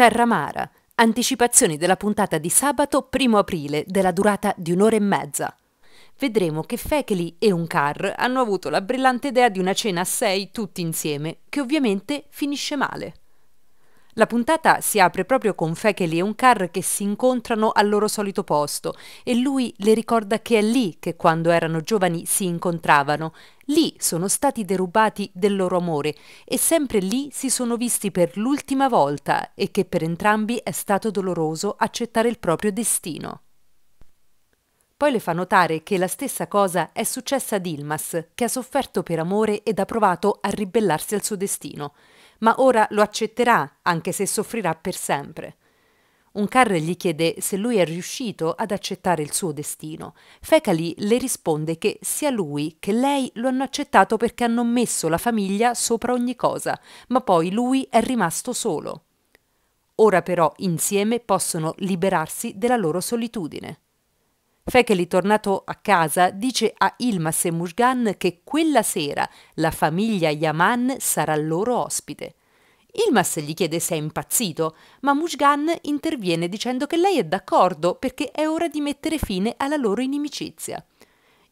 Terra Mara, anticipazioni della puntata di sabato 1 aprile della durata di un'ora e mezza. Vedremo che Fekeli e un car hanno avuto la brillante idea di una cena a sei tutti insieme, che ovviamente finisce male. La puntata si apre proprio con Fekeli e un car che si incontrano al loro solito posto e lui le ricorda che è lì che quando erano giovani si incontravano, lì sono stati derubati del loro amore e sempre lì si sono visti per l'ultima volta e che per entrambi è stato doloroso accettare il proprio destino. Poi le fa notare che la stessa cosa è successa a Dilmas, che ha sofferto per amore ed ha provato a ribellarsi al suo destino ma ora lo accetterà, anche se soffrirà per sempre. Un Uncar gli chiede se lui è riuscito ad accettare il suo destino. Fecali le risponde che sia lui che lei lo hanno accettato perché hanno messo la famiglia sopra ogni cosa, ma poi lui è rimasto solo. Ora però insieme possono liberarsi della loro solitudine. Fekeli, tornato a casa, dice a Ilmas e Mushgan che quella sera la famiglia Yaman sarà loro ospite. Ilmas gli chiede se è impazzito, ma Mushgan interviene dicendo che lei è d'accordo perché è ora di mettere fine alla loro inimicizia.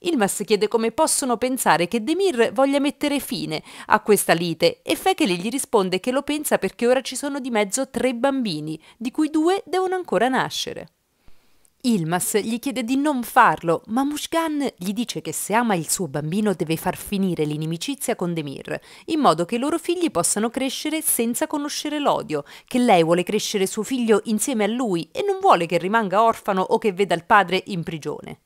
Ilmas chiede come possono pensare che Demir voglia mettere fine a questa lite e Fekeli gli risponde che lo pensa perché ora ci sono di mezzo tre bambini, di cui due devono ancora nascere. Ilmas gli chiede di non farlo, ma Mushgan gli dice che se ama il suo bambino deve far finire l'inimicizia con Demir, in modo che i loro figli possano crescere senza conoscere l'odio, che lei vuole crescere suo figlio insieme a lui e non vuole che rimanga orfano o che veda il padre in prigione.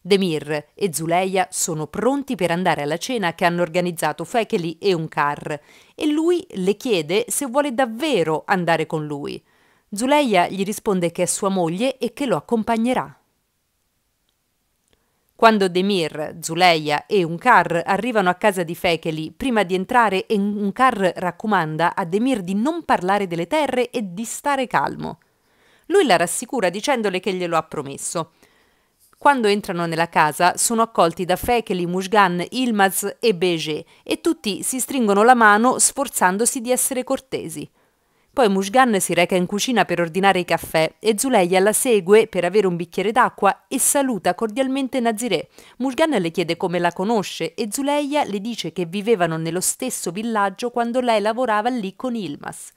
Demir e Zuleia sono pronti per andare alla cena che hanno organizzato Fekeli e Unkar e lui le chiede se vuole davvero andare con lui. Zuleia gli risponde che è sua moglie e che lo accompagnerà. Quando Demir, Zuleia e Unkar arrivano a casa di Fekeli, prima di entrare Unkar raccomanda a Demir di non parlare delle terre e di stare calmo. Lui la rassicura dicendole che glielo ha promesso. Quando entrano nella casa sono accolti da Fekeli, Mushgan, Ilmaz e Beje e tutti si stringono la mano sforzandosi di essere cortesi. Poi Mushgan si reca in cucina per ordinare i caffè e Zuleia la segue per avere un bicchiere d'acqua e saluta cordialmente Nazireh. Mushgan le chiede come la conosce e Zuleia le dice che vivevano nello stesso villaggio quando lei lavorava lì con Ilmas.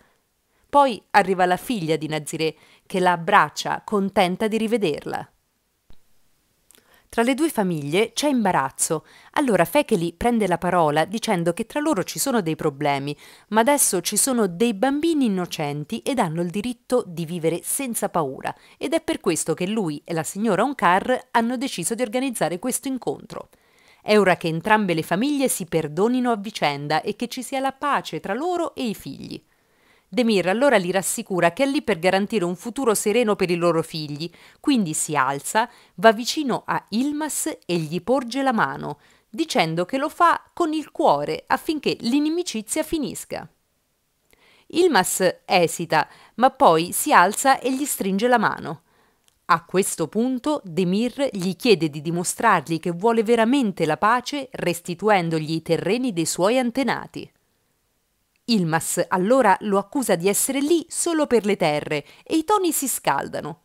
Poi arriva la figlia di Nazireh che la abbraccia, contenta di rivederla. Tra le due famiglie c'è imbarazzo, allora Fekeli prende la parola dicendo che tra loro ci sono dei problemi, ma adesso ci sono dei bambini innocenti ed hanno il diritto di vivere senza paura ed è per questo che lui e la signora Oncar hanno deciso di organizzare questo incontro. È ora che entrambe le famiglie si perdonino a vicenda e che ci sia la pace tra loro e i figli. Demir allora li rassicura che è lì per garantire un futuro sereno per i loro figli, quindi si alza, va vicino a Ilmas e gli porge la mano, dicendo che lo fa con il cuore affinché l'inimicizia finisca. Ilmas esita, ma poi si alza e gli stringe la mano. A questo punto Demir gli chiede di dimostrargli che vuole veramente la pace restituendogli i terreni dei suoi antenati. Ilmas allora lo accusa di essere lì solo per le terre e i toni si scaldano.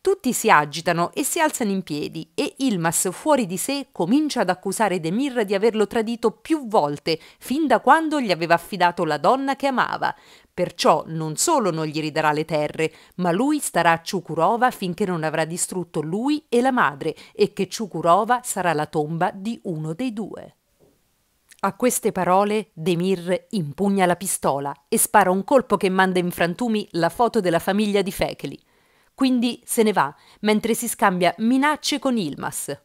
Tutti si agitano e si alzano in piedi e Ilmas fuori di sé comincia ad accusare Demir di averlo tradito più volte fin da quando gli aveva affidato la donna che amava. Perciò non solo non gli ridarà le terre, ma lui starà a Ciukurova finché non avrà distrutto lui e la madre e che Ciukurova sarà la tomba di uno dei due. A queste parole Demir impugna la pistola e spara un colpo che manda in frantumi la foto della famiglia di Fekeli. Quindi se ne va, mentre si scambia minacce con Ilmas.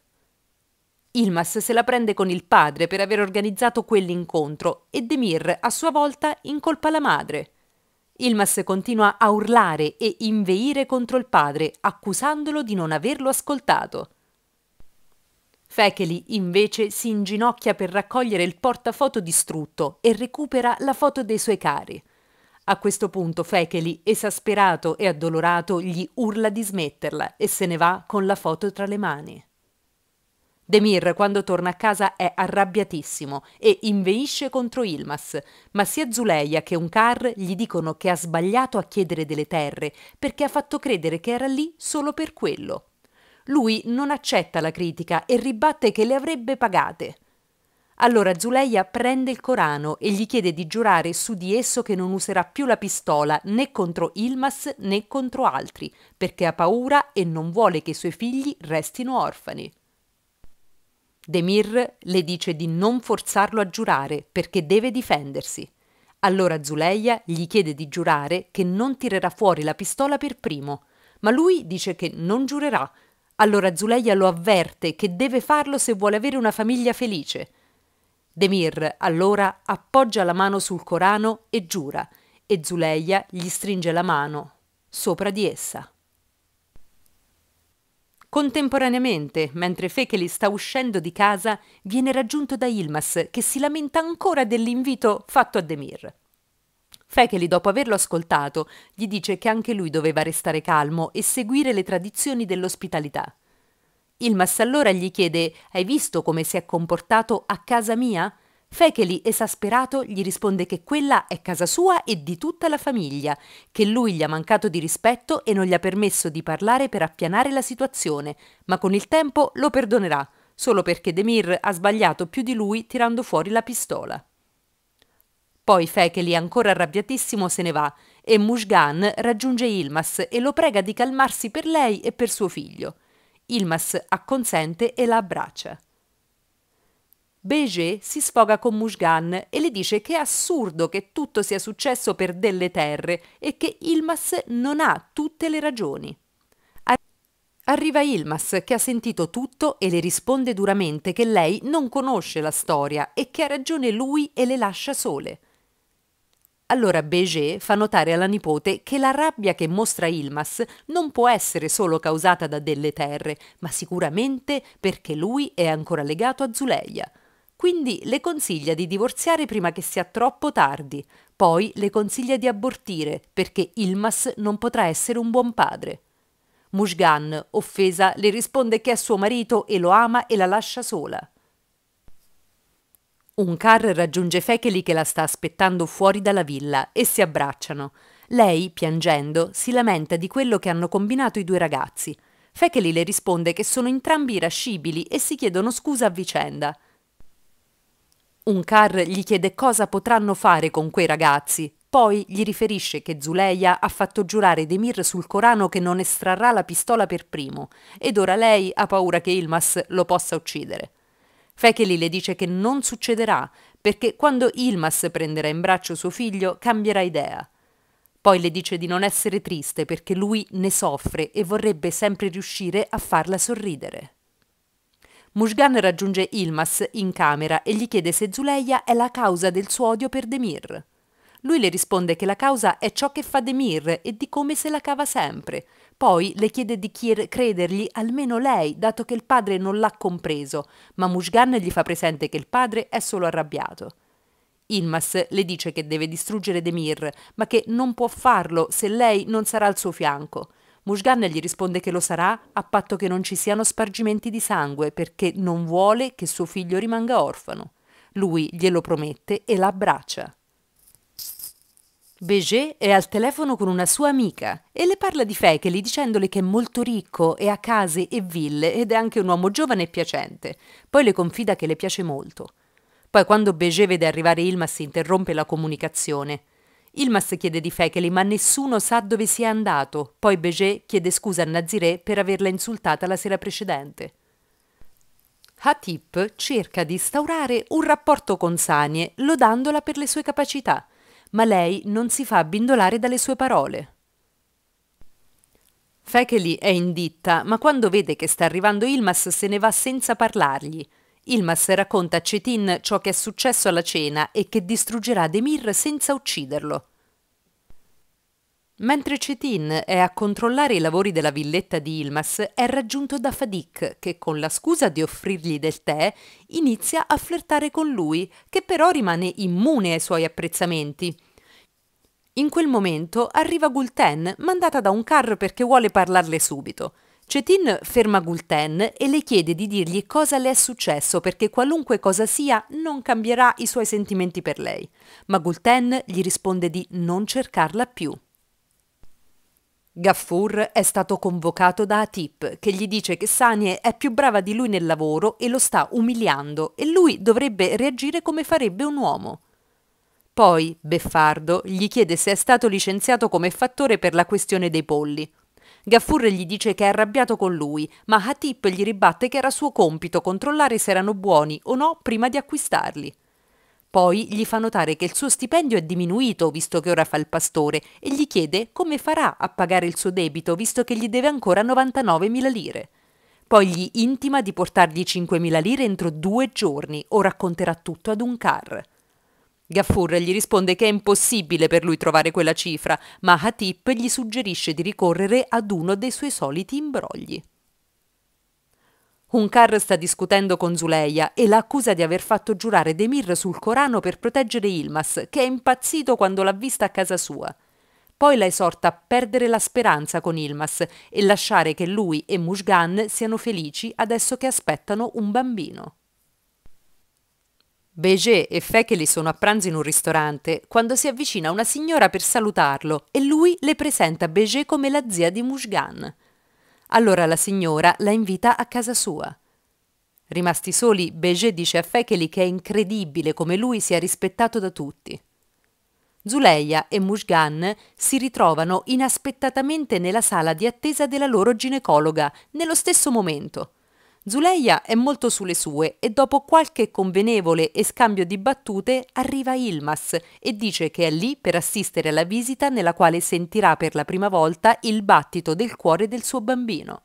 Ilmas se la prende con il padre per aver organizzato quell'incontro e Demir a sua volta incolpa la madre. Ilmas continua a urlare e inveire contro il padre, accusandolo di non averlo ascoltato. Fekeli invece si inginocchia per raccogliere il portafoto distrutto e recupera la foto dei suoi cari. A questo punto Fekeli, esasperato e addolorato, gli urla di smetterla e se ne va con la foto tra le mani. Demir, quando torna a casa, è arrabbiatissimo e inveisce contro Ilmas, ma sia Zuleia che un car gli dicono che ha sbagliato a chiedere delle terre perché ha fatto credere che era lì solo per quello. Lui non accetta la critica e ribatte che le avrebbe pagate. Allora Zuleia prende il Corano e gli chiede di giurare su di esso che non userà più la pistola né contro Ilmas né contro altri, perché ha paura e non vuole che i suoi figli restino orfani. Demir le dice di non forzarlo a giurare perché deve difendersi. Allora Zuleia gli chiede di giurare che non tirerà fuori la pistola per primo, ma lui dice che non giurerà allora Zuleia lo avverte che deve farlo se vuole avere una famiglia felice. Demir allora appoggia la mano sul Corano e giura, e Zuleia gli stringe la mano sopra di essa. Contemporaneamente, mentre Fekeli sta uscendo di casa, viene raggiunto da Ilmas che si lamenta ancora dell'invito fatto a Demir. Fecheli, dopo averlo ascoltato, gli dice che anche lui doveva restare calmo e seguire le tradizioni dell'ospitalità. Ilmas allora gli chiede Hai visto come si è comportato a casa mia? Fecheli, esasperato, gli risponde che quella è casa sua e di tutta la famiglia, che lui gli ha mancato di rispetto e non gli ha permesso di parlare per appianare la situazione, ma con il tempo lo perdonerà, solo perché Demir ha sbagliato più di lui tirando fuori la pistola. Poi Fekeli, ancora arrabbiatissimo, se ne va e Mushgan raggiunge Ilmas e lo prega di calmarsi per lei e per suo figlio. Ilmas acconsente e la abbraccia. Beger si sfoga con Mushgan e le dice che è assurdo che tutto sia successo per delle terre e che Ilmas non ha tutte le ragioni. Arriva Ilmas che ha sentito tutto e le risponde duramente che lei non conosce la storia e che ha ragione lui e le lascia sole allora Beger fa notare alla nipote che la rabbia che mostra Ilmas non può essere solo causata da delle terre, ma sicuramente perché lui è ancora legato a Zuleia. Quindi le consiglia di divorziare prima che sia troppo tardi, poi le consiglia di abortire perché Ilmas non potrà essere un buon padre. Mushgan, offesa, le risponde che è suo marito e lo ama e la lascia sola. Un car raggiunge Fekeli che la sta aspettando fuori dalla villa e si abbracciano. Lei, piangendo, si lamenta di quello che hanno combinato i due ragazzi. Fekeli le risponde che sono entrambi irascibili e si chiedono scusa a vicenda. Un car gli chiede cosa potranno fare con quei ragazzi, poi gli riferisce che Zuleia ha fatto giurare Demir sul Corano che non estrarrà la pistola per primo, ed ora lei ha paura che Ilmas lo possa uccidere. Fekeli le dice che non succederà, perché quando Ilmas prenderà in braccio suo figlio cambierà idea. Poi le dice di non essere triste perché lui ne soffre e vorrebbe sempre riuscire a farla sorridere. Mushgan raggiunge Ilmas in camera e gli chiede se Zuleia è la causa del suo odio per Demir. Lui le risponde che la causa è ciò che fa Demir e di come se la cava sempre, poi le chiede di credergli almeno lei, dato che il padre non l'ha compreso, ma Mushgan gli fa presente che il padre è solo arrabbiato. Ilmas le dice che deve distruggere Demir, ma che non può farlo se lei non sarà al suo fianco. Mushgan gli risponde che lo sarà a patto che non ci siano spargimenti di sangue perché non vuole che suo figlio rimanga orfano. Lui glielo promette e la abbraccia. Béger è al telefono con una sua amica e le parla di Fekeli dicendole che è molto ricco e ha case e ville ed è anche un uomo giovane e piacente. Poi le confida che le piace molto. Poi quando Béger vede arrivare Ilmas interrompe la comunicazione. Ilmas chiede di Fekeli ma nessuno sa dove sia andato. Poi Béger chiede scusa a Naziré per averla insultata la sera precedente. Hatip cerca di instaurare un rapporto con Sanie, lodandola per le sue capacità – ma lei non si fa abbindolare dalle sue parole. Fekeli è in ditta, ma quando vede che sta arrivando Ilmas se ne va senza parlargli. Ilmas racconta a Cetin ciò che è successo alla cena e che distruggerà Demir senza ucciderlo. Mentre Cetin è a controllare i lavori della villetta di Ilmas, è raggiunto da Fadik, che con la scusa di offrirgli del tè, inizia a flirtare con lui, che però rimane immune ai suoi apprezzamenti. In quel momento arriva Gulten, mandata da un carro perché vuole parlarle subito. Cetin ferma Gulten e le chiede di dirgli cosa le è successo perché qualunque cosa sia non cambierà i suoi sentimenti per lei. Ma Gulten gli risponde di non cercarla più. Gaffur è stato convocato da Atip, che gli dice che Sanie è più brava di lui nel lavoro e lo sta umiliando e lui dovrebbe reagire come farebbe un uomo. Poi, beffardo, gli chiede se è stato licenziato come fattore per la questione dei polli. Gaffur gli dice che è arrabbiato con lui, ma Hatip gli ribatte che era suo compito controllare se erano buoni o no prima di acquistarli. Poi gli fa notare che il suo stipendio è diminuito visto che ora fa il pastore e gli chiede come farà a pagare il suo debito visto che gli deve ancora 99.000 lire. Poi gli intima di portargli 5.000 lire entro due giorni o racconterà tutto ad un car. Gaffur gli risponde che è impossibile per lui trovare quella cifra, ma Hatip gli suggerisce di ricorrere ad uno dei suoi soliti imbrogli. Hunkar sta discutendo con Zuleia e la accusa di aver fatto giurare Demir sul Corano per proteggere Ilmas, che è impazzito quando l'ha vista a casa sua. Poi la esorta a perdere la speranza con Ilmas e lasciare che lui e Mushgan siano felici adesso che aspettano un bambino. Beje e Fekeli sono a pranzo in un ristorante quando si avvicina una signora per salutarlo e lui le presenta Beje come la zia di Mushgan. Allora la signora la invita a casa sua. Rimasti soli, Beget dice a Fekeli che è incredibile come lui sia rispettato da tutti. Zuleia e Mushgan si ritrovano inaspettatamente nella sala di attesa della loro ginecologa, nello stesso momento. Zuleia è molto sulle sue e dopo qualche convenevole e scambio di battute arriva Ilmas e dice che è lì per assistere alla visita nella quale sentirà per la prima volta il battito del cuore del suo bambino.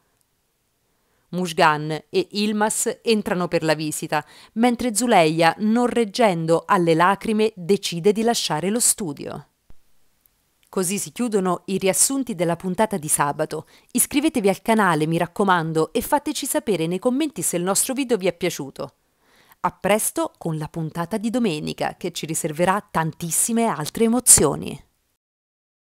Mushgan e Ilmas entrano per la visita, mentre Zuleia, non reggendo alle lacrime, decide di lasciare lo studio. Così si chiudono i riassunti della puntata di sabato. Iscrivetevi al canale, mi raccomando, e fateci sapere nei commenti se il nostro video vi è piaciuto. A presto con la puntata di domenica che ci riserverà tantissime altre emozioni.